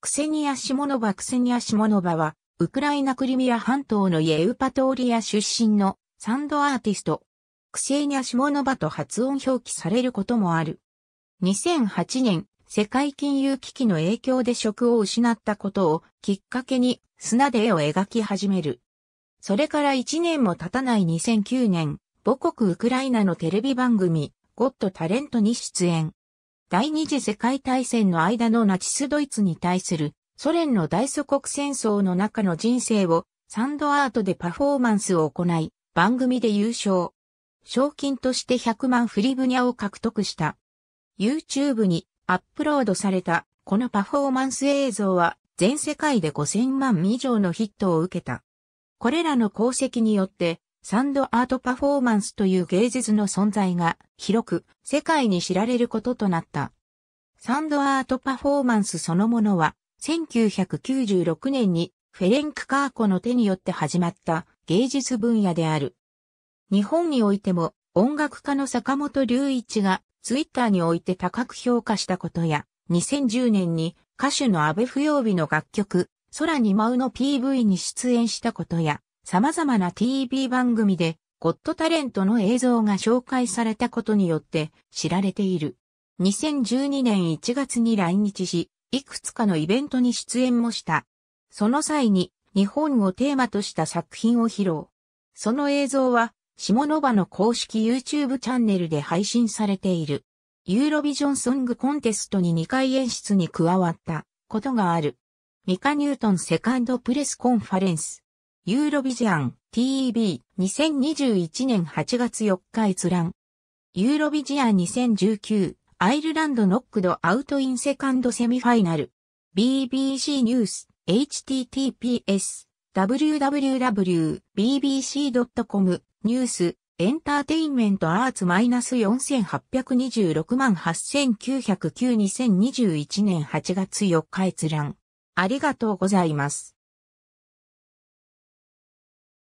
クセニア・シモノバクセニア・シモノバは、ウクライナクリミア半島のイェウパトーリア出身のサンドアーティスト、クセニア・シモノバと発音表記されることもある。2008年、世界金融危機の影響で職を失ったことをきっかけに砂で絵を描き始める。それから1年も経たない2009年、母国ウクライナのテレビ番組、ゴッドタレントに出演。第二次世界大戦の間のナチスドイツに対するソ連の大祖国戦争の中の人生をサンドアートでパフォーマンスを行い、番組で優勝。賞金として100万フリブニャを獲得した。YouTube にアップロードされたこのパフォーマンス映像は全世界で5000万以上のヒットを受けた。これらの功績によってサンドアートパフォーマンスという芸術の存在が広く世界に知られることとなった。サンドアートパフォーマンスそのものは1996年にフェレンク・カーコの手によって始まった芸術分野である。日本においても音楽家の坂本隆一がツイッターにおいて高く評価したことや2010年に歌手の安倍不曜日の楽曲空に舞うの PV に出演したことや様々な TV 番組でゴッドタレントの映像が紹介されたことによって知られている。2012年1月に来日し、いくつかのイベントに出演もした。その際に日本をテーマとした作品を披露。その映像は下野場の公式 YouTube チャンネルで配信されている。ユーロビジョンソングコンテストに2回演出に加わったことがある。ミカ・ニュートンセカンドプレスコンファレンス。ユーロビジアン TEB2021 年8月4日閲覧。ユーロビジアン2019アイルランドノックドアウトインセカンドセミファイナル。BBC ニュース https www.bbc.com ニュースエンターテインメントアーツ -4826 万8909-2021年8月4日閲覧。ありがとうございます。